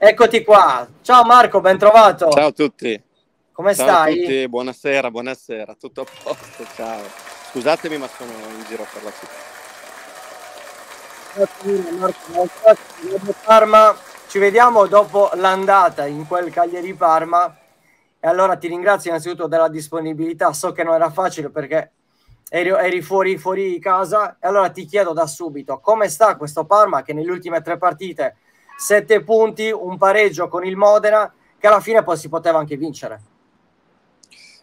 Eccoti qua. Ciao Marco, ben trovato. Ciao a tutti. Come ciao stai? Ciao a tutti, buonasera, buonasera. Tutto a posto, ciao. Scusatemi ma sono in giro per la città. Marco, Parma. Ci vediamo dopo l'andata in quel Cagliari-Parma. E allora ti ringrazio innanzitutto della disponibilità. So che non era facile perché eri, eri fuori, fuori casa. E allora ti chiedo da subito come sta questo Parma che nelle ultime tre partite sette punti, un pareggio con il Modena, che alla fine poi si poteva anche vincere.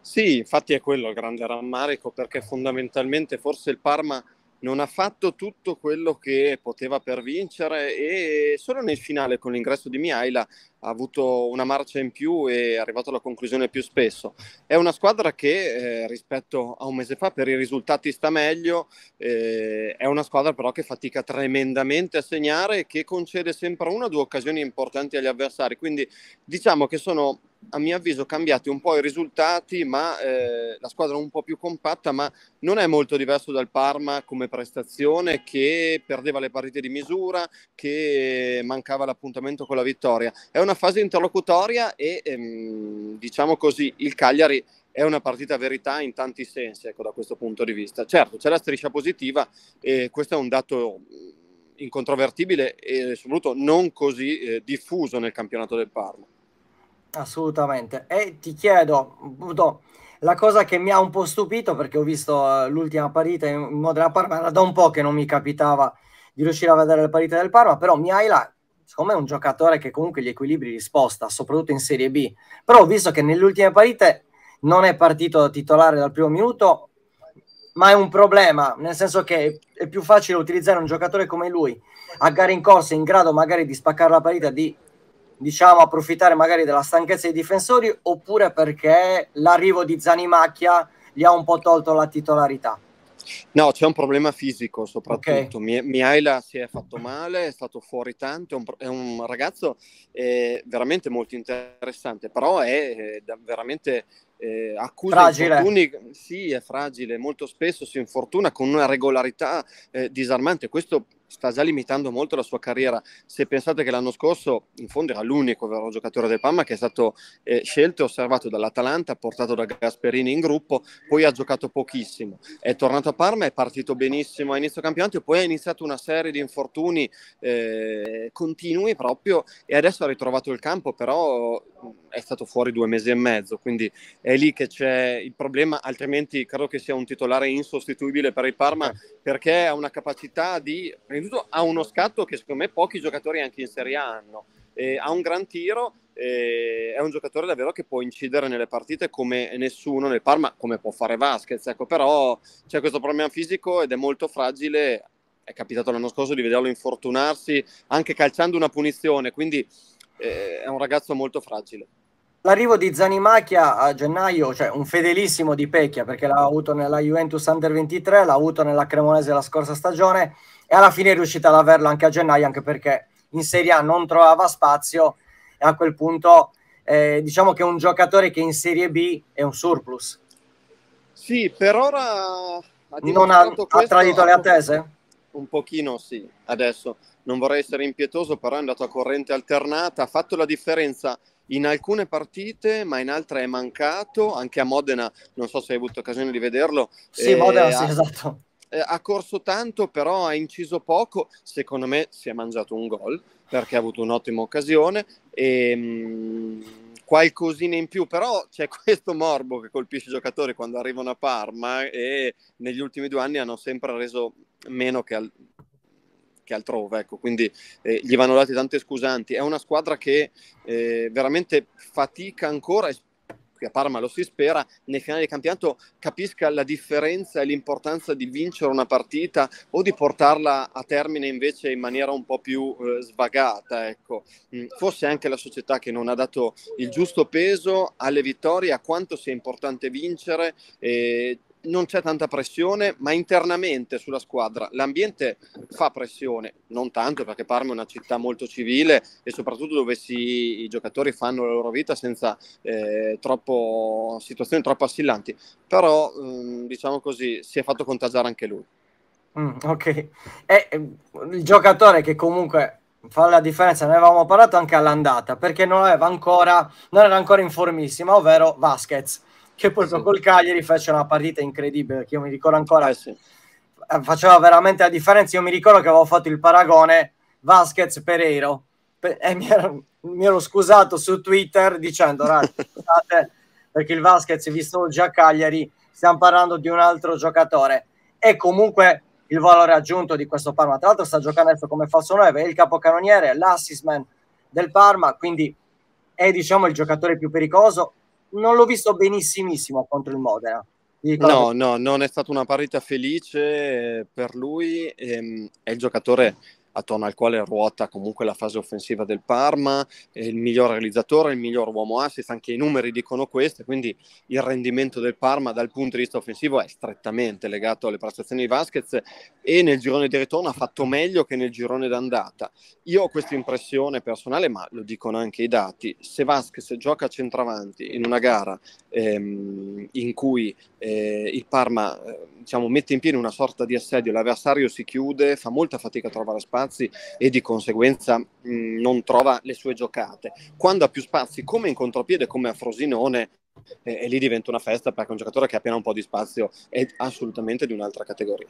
Sì, infatti è quello il grande rammarico, perché fondamentalmente forse il Parma non ha fatto tutto quello che poteva per vincere e solo nel finale con l'ingresso di Miaila ha avuto una marcia in più e è arrivato alla conclusione più spesso. È una squadra che eh, rispetto a un mese fa per i risultati sta meglio, eh, è una squadra però che fatica tremendamente a segnare e che concede sempre una o due occasioni importanti agli avversari, quindi diciamo che sono a mio avviso cambiati un po' i risultati, ma eh, la squadra un po' più compatta, ma non è molto diverso dal Parma come prestazione che perdeva le partite di misura, che mancava l'appuntamento con la vittoria. È una fase interlocutoria e ehm, diciamo così, il Cagliari è una partita verità in tanti sensi, ecco, da questo punto di vista. Certo, c'è la striscia positiva e questo è un dato incontrovertibile e soprattutto non così eh, diffuso nel campionato del Parma. Assolutamente. E ti chiedo, Budo, la cosa che mi ha un po' stupito, perché ho visto eh, l'ultima partita in Modena Parma, era da un po' che non mi capitava di riuscire a vedere le parite del Parma, però Miaila, secondo me è un giocatore che comunque gli equilibri li sposta, soprattutto in Serie B. Però ho visto che nelle ultime partite non è partito titolare dal primo minuto, ma è un problema, nel senso che è più facile utilizzare un giocatore come lui a gare in corsa in grado magari di spaccare la partita, di diciamo, approfittare magari della stanchezza dei difensori oppure perché l'arrivo di Zanimacchia gli ha un po' tolto la titolarità? No, c'è un problema fisico soprattutto. Okay. Miaila si è fatto male, è stato fuori tanto, è un, è un ragazzo eh, veramente molto interessante, però è, è eh, veramente eh, accusa fragile. infortuni, sì è fragile, molto spesso si infortuna con una regolarità eh, disarmante, questo sta già limitando molto la sua carriera. Se pensate che l'anno scorso, in fondo, era l'unico vero giocatore del Parma che è stato eh, scelto e osservato dall'Atalanta, portato da Gasperini in gruppo, poi ha giocato pochissimo. È tornato a Parma, è partito benissimo a inizio campionato poi ha iniziato una serie di infortuni eh, continui proprio e adesso ha ritrovato il campo, però mm, è stato fuori due mesi e mezzo, quindi è lì che c'è il problema, altrimenti credo che sia un titolare insostituibile per il Parma eh. perché ha una capacità di prima di tutto ha uno scatto che secondo me pochi giocatori anche in Serie A hanno, eh, ha un gran tiro, eh, è un giocatore davvero che può incidere nelle partite come nessuno nel Parma, come può fare Vasquez, ecco, però c'è questo problema fisico ed è molto fragile, è capitato l'anno scorso di vederlo infortunarsi anche calciando una punizione, quindi eh, è un ragazzo molto fragile. L'arrivo di Zanimacchia a gennaio, cioè un fedelissimo di Pecchia, perché l'ha avuto nella Juventus Under 23, l'ha avuto nella Cremonese la scorsa stagione, e alla fine è riuscita ad averlo anche a gennaio, anche perché in Serie A non trovava spazio e a quel punto eh, diciamo che è un giocatore che in Serie B è un surplus. Sì, per ora ha non ha, questo, ha tradito le attese? Un pochino sì, adesso non vorrei essere impietoso, però è andato a corrente alternata, ha fatto la differenza in alcune partite, ma in altre è mancato, anche a Modena, non so se hai avuto occasione di vederlo. Sì, Modena, eh, sì, esatto eh, ha corso tanto, però ha inciso poco. Secondo me si è mangiato un gol perché ha avuto un'ottima occasione e ehm, mh, qualcosina in più, però c'è questo morbo che colpisce i giocatori quando arrivano a Parma e negli ultimi due anni hanno sempre reso meno che, al, che altrove, ecco. quindi eh, gli vanno dati tante scusanti. È una squadra che eh, veramente fatica ancora e che a Parma lo si spera, nei finali di campionato capisca la differenza e l'importanza di vincere una partita o di portarla a termine invece in maniera un po' più eh, svagata. Ecco. Mm, forse anche la società che non ha dato il giusto peso alle vittorie, a quanto sia importante vincere. Eh, non c'è tanta pressione, ma internamente sulla squadra l'ambiente fa pressione, non tanto perché Parma è una città molto civile e soprattutto dove si, i giocatori fanno la loro vita senza eh, troppo, situazioni troppo assillanti, però ehm, diciamo così si è fatto contagiare anche lui. Mm, ok, e mm, il giocatore che comunque fa la differenza, ne avevamo parlato anche all'andata, perché non, ancora, non era ancora in formissima, ovvero Vasquez che poi sì. col Cagliari fece una partita incredibile, che io mi ricordo ancora, eh sì. Eh, faceva veramente la differenza, io mi ricordo che avevo fatto il paragone Vasquez-Pereiro e mi ero, mi ero, scusato su Twitter dicendo, scusate, perché il Vasquez, visto già Cagliari, stiamo parlando di un altro giocatore. E comunque il valore aggiunto di questo Parma, tra l'altro sta giocando adesso come falso 9, è il capocannoniere, l'assist man del Parma, quindi è diciamo il giocatore più pericoloso non l'ho visto benissimissimo contro il Modena. No, no, non è stata una partita felice eh, per lui. Ehm, è il giocatore attorno al quale ruota comunque la fase offensiva del Parma, il miglior realizzatore, il miglior uomo assist, anche i numeri dicono questo, quindi il rendimento del Parma dal punto di vista offensivo è strettamente legato alle prestazioni di Vasquez e nel girone di ritorno ha fatto meglio che nel girone d'andata. Io ho questa impressione personale, ma lo dicono anche i dati, se Vasquez gioca a centravanti in una gara ehm, in cui eh, il Parma eh, diciamo, mette in piedi una sorta di assedio, l'avversario si chiude, fa molta fatica a trovare spazio, spazi e di conseguenza mh, non trova le sue giocate. Quando ha più spazi, come in contropiede, come a Frosinone, e, eh, e lì diventa una festa perché un giocatore che ha appena un po' di spazio è assolutamente di un'altra categoria.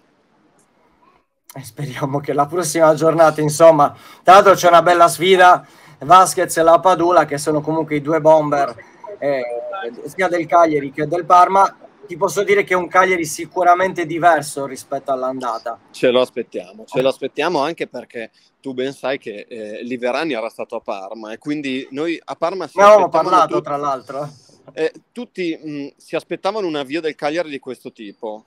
E eh, speriamo che la prossima giornata, insomma, tra l'altro c'è una bella sfida, Vasquez e la Padula, che sono comunque i due bomber eh, sia del Cagliari che del Parma, ti posso dire che è un Cagliari sicuramente diverso rispetto all'andata. Ce lo aspettiamo, ce lo aspettiamo anche perché tu ben sai che eh, Liverani era stato a Parma e quindi noi a Parma siamo... No, ho parlato tutti, tra l'altro. Eh, tutti mh, si aspettavano un avvio del Cagliari di questo tipo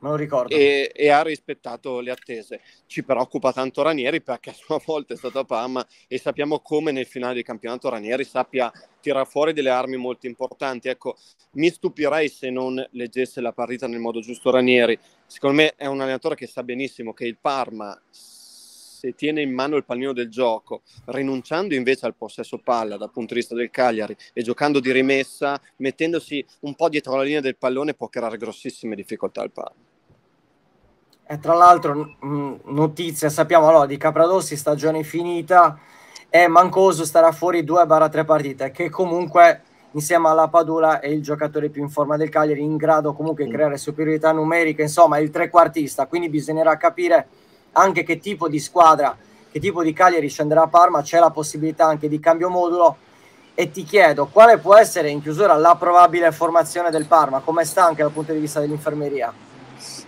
non ricordo. E, e, ha rispettato le attese. Ci preoccupa tanto Ranieri perché a sua volta è stato a Parma e sappiamo come nel finale del campionato Ranieri sappia tirare fuori delle armi molto importanti. Ecco, mi stupirei se non leggesse la partita nel modo giusto Ranieri. Secondo me è un allenatore che sa benissimo che il Parma se tiene in mano il pallino del gioco, rinunciando invece al possesso palla dal punto di vista del Cagliari e giocando di rimessa, mettendosi un po' dietro la linea del pallone, può creare grossissime difficoltà al Parma. E tra l'altro, mm, notizia, sappiamo allora, di Capradossi, stagione finita, e Mancoso starà fuori 2-3 partite, che comunque insieme alla Padula è il giocatore più in forma del Cagliari, in grado comunque di mm. creare superiorità numerica, insomma è il trequartista, quindi bisognerà capire anche che tipo di squadra, che tipo di Cagliari scenderà a Parma, c'è la possibilità anche di cambio modulo, e ti chiedo quale può essere in chiusura la probabile formazione del Parma, come sta anche dal punto di vista dell'infermeria?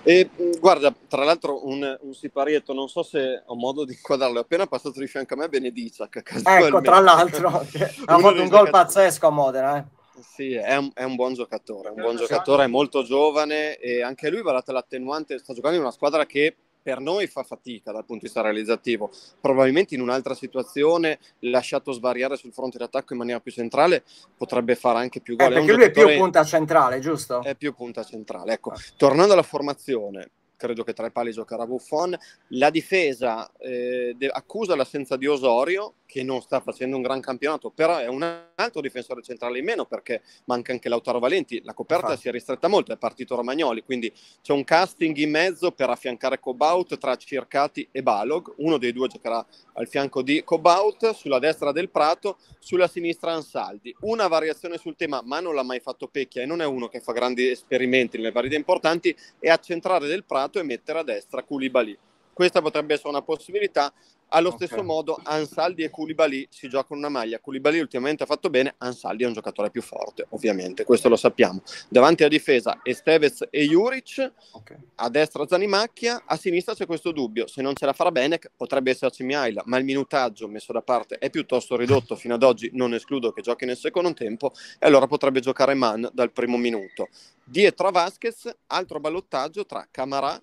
E mm, guarda, tra l'altro un, un, siparietto, non so se ho modo di inquadrarlo, è appena passato di fianco a me Benediciac. Ecco, tra l'altro, ha fatto un gol pazzesco a Modena, eh. Sì, è un, è un, buon giocatore, è un buon giocatore, è molto giovane e anche lui, guardate l'attenuante, sta giocando in una squadra che per noi fa fatica dal punto di vista realizzativo. Probabilmente in un'altra situazione, lasciato svariare sul fronte d'attacco in maniera più centrale, potrebbe fare anche più gol. Eh, perché lui è più punta centrale, giusto? È più punta centrale. Ecco, ah. tornando alla formazione, credo che tra i pali giocherà Buffon. La difesa eh, de- accusa l'assenza di Osorio, che non sta facendo un gran campionato, però è un altro difensore centrale in meno perché manca anche Lautaro Valenti, la coperta ah. si è ristretta molto, è partito Romagnoli, quindi c'è un casting in mezzo per affiancare Cobaut tra Circati e Balog, uno dei due giocherà al fianco di Cobaut, sulla destra del Prato, sulla sinistra Ansaldi. Una variazione sul tema, ma non l'ha mai fatto Pecchia e non è uno che fa grandi esperimenti nelle partite importanti, è accentrare del Prato e mettere a destra Culibali. questa potrebbe essere una possibilità. Allo okay. stesso modo, Ansaldi e Koulibaly si giocano una maglia. Koulibaly ultimamente ha fatto bene, Ansaldi è un giocatore più forte, ovviamente, questo lo sappiamo. Davanti alla difesa Estevez e Juric, okay. a destra Zanimacchia, a sinistra c'è questo dubbio, se non ce la farà bene potrebbe esserci Miaila, ma il minutaggio messo da parte è piuttosto ridotto fino ad oggi, non escludo che giochi nel secondo tempo e allora potrebbe giocare Mann dal primo minuto. Dietro a Vasquez, altro ballottaggio tra Camarà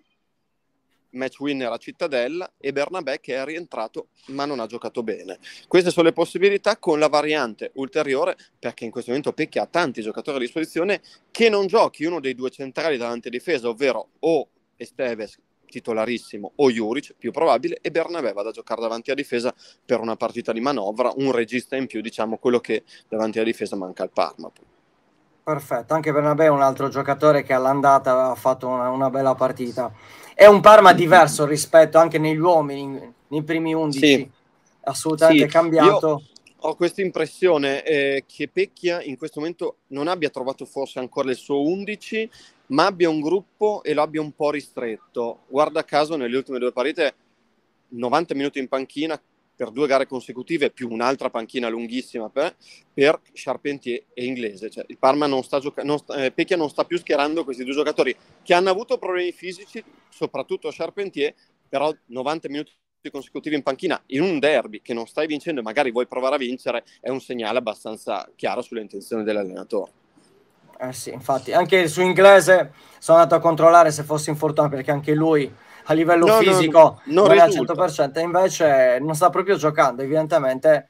match winner a Cittadella e Bernabé che è rientrato ma non ha giocato bene. Queste sono le possibilità con la variante ulteriore perché in questo momento Pecchia ha tanti giocatori a disposizione che non giochi uno dei due centrali davanti a difesa, ovvero o Esteves titolarissimo o Juric, più probabile, e Bernabé vada a giocare davanti a difesa per una partita di manovra, un regista in più, diciamo quello che davanti a difesa manca al Parma. Perfetto, anche Bernabé è un altro giocatore che all'andata ha fatto una, una bella partita è un Parma diverso rispetto anche negli uomini, nei primi 11, sì. assolutamente sì. cambiato. Io ho questa impressione eh, che Pecchia in questo momento non abbia trovato forse ancora il suo 11, ma abbia un gruppo e lo abbia un po' ristretto. Guarda caso, nelle ultime due partite, 90 minuti in panchina, per due gare consecutive più un'altra panchina lunghissima per, per Charpentier e Inglese. Cioè, il Parma non sta giocando, eh, Pecchia non sta più schierando questi due giocatori che hanno avuto problemi fisici, soprattutto Charpentier, però 90 minuti consecutivi in panchina in un derby che non stai vincendo e magari vuoi provare a vincere è un segnale abbastanza chiaro sulle intenzioni dell'allenatore. Eh sì, infatti, anche su inglese sono andato a controllare se fosse infortunato perché anche lui a livello no, fisico no, non, non è al 100%, invece non sta proprio giocando, evidentemente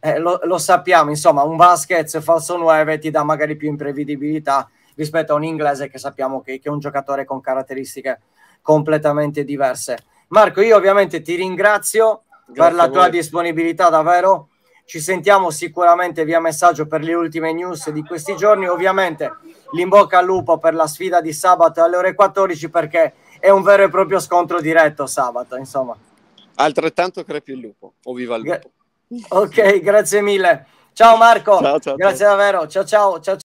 eh, lo, lo, sappiamo, insomma un Vasquez falso 9 ti dà magari più imprevedibilità rispetto a un inglese che sappiamo che, che è un giocatore con caratteristiche completamente diverse. Marco, io ovviamente ti ringrazio Grazie per la tua disponibilità davvero. Ci sentiamo sicuramente via messaggio per le ultime news di questi giorni. Ovviamente l'in bocca al lupo per la sfida di sabato alle ore 14 perché è un vero e proprio scontro diretto sabato, insomma. Altrettanto crepi il lupo, o viva il lupo. Ok, grazie mille. Ciao Marco, ciao, ciao, grazie ciao. davvero. ciao ciao. ciao.